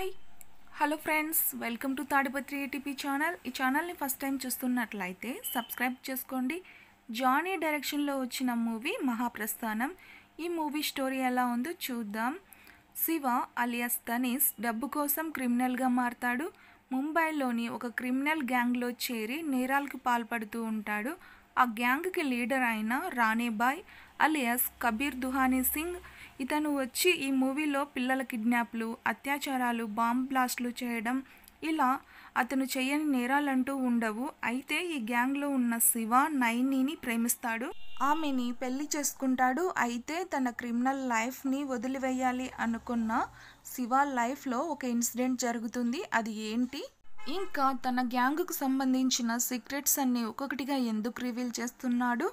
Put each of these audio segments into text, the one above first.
hi hello friends welcome to Tadipatri ATP channel ఈ ఛానల్ని first time చూస్తున్నట్లయితే సబ్స్క్రైబ్ చేసుకోండి జానీ డైరెక్షన్లో వచ్చిన మూవీ మహాప్రస్థానం ఈ మూవీ స్టోరీ ఎలా ఉందో చూద్దాం శివ అలియాస్ తనీస్ డబ్బు కోసం క్రిమినల్గా మారతాడు ముంబైలోని ఒక క్రిమినల్ గ్యాంగ్లో చేరి నేరాలకు పాల్పడుతూ ఉంటాడు ఆ గ్యాంగ్కి లీడర్ అయిన రాణేబాయ్ అలియాస్ కబీర్ దుహానీ సింగ్ ఇతను వచ్చి ఈ మూవీలో పిల్లల కిడ్నాప్లు అత్యాచారాలు బాంబ్ బ్లాస్ట్లు చేయడం ఇలా అతను చేయని నేరాలంటూ ఉండవు అయితే ఈ గ్యాంగ్లో ఉన్న శివ నైనీని ప్రేమిస్తాడు ఆమెని పెళ్లి చేసుకుంటాడు అయితే తన క్రిమినల్ లైఫ్ని వదిలివేయాలి అనుకున్న శివ లైఫ్లో ఒక ఇన్సిడెంట్ జరుగుతుంది అది ఏంటి ఇంకా తన గ్యాంగ్కు సంబంధించిన సీక్రెట్స్ అన్నీ ఒక్కొక్కటిగా ఎందుకు రివీల్ చేస్తున్నాడు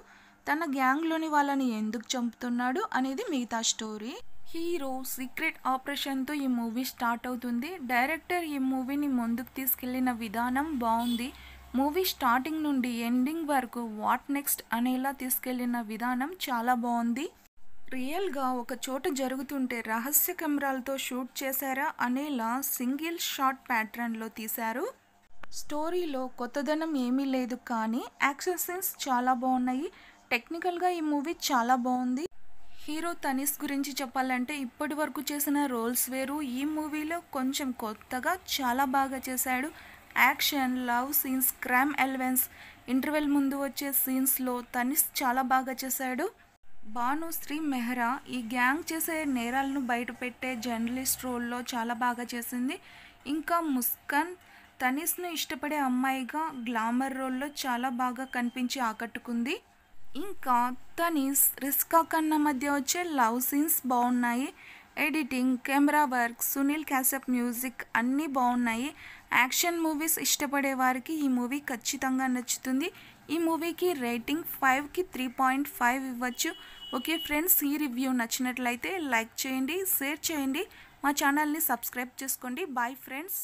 తన గ్యాంగ్లోని వాళ్ళని ఎందుకు చంపుతున్నాడు అనేది మిగతా స్టోరీ హీరో సీక్రెట్ ఆపరేషన్తో ఈ మూవీ స్టార్ట్ అవుతుంది డైరెక్టర్ ఈ మూవీని ముందుకు తీసుకెళ్లిన విధానం బాగుంది మూవీ స్టార్టింగ్ నుండి ఎండింగ్ వరకు వాట్ నెక్స్ట్ అనేలా తీసుకెళ్లిన విధానం చాలా బాగుంది రియల్గా ఒక చోట జరుగుతుంటే రహస్య కెమెరాలతో షూట్ చేశారా అనేలా సింగిల్ షాట్ ప్యాటర్న్లో తీశారు స్టోరీలో కొత్తదనం ఏమీ లేదు కానీ యాక్సెసెన్స్ చాలా బాగున్నాయి టెక్నికల్గా ఈ మూవీ చాలా బాగుంది హీరో తనీష్ గురించి చెప్పాలంటే ఇప్పటి వరకు చేసిన రోల్స్ వేరు ఈ మూవీలో కొంచెం కొత్తగా చాలా బాగా చేశాడు యాక్షన్ లవ్ సీన్స్ క్రామ్ ఎలివెన్స్ ఇంటర్వెల్ ముందు వచ్చే సీన్స్లో తనీష్ చాలా బాగా చేశాడు భాను శ్రీ మెహ్రా ఈ గ్యాంగ్ చేసే నేరాలను బయటపెట్టే జర్నలిస్ట్ రోల్లో చాలా బాగా చేసింది ఇంకా ముస్కన్ తనీష్ను ఇష్టపడే అమ్మాయిగా గ్లామర్ రోల్లో చాలా బాగా కనిపించి ఆకట్టుకుంది ఇంకా తని రిస్కా కన్నా మధ్య వచ్చే లవ్ సీన్స్ బాగున్నాయి editing camera work Sunil Kashyap music అన్నీ బాగున్నాయి యాక్షన్ మూవీస్ ఇష్టపడే వారికి ఈ మూవీ ఖచ్చితంగా నచ్చుతుంది ఈ మూవీకి రేటింగ్ ఫైవ్కి త్రీ పాయింట్ ఫైవ్ ఇవ్వచ్చు ఓకే ఫ్రెండ్స్ ఈ రివ్యూ నచ్చినట్లయితే లైక్ చేయండి షేర్ చేయండి మా ఛానల్ని సబ్స్క్రైబ్ చేసుకోండి బాయ్ ఫ్రెండ్స్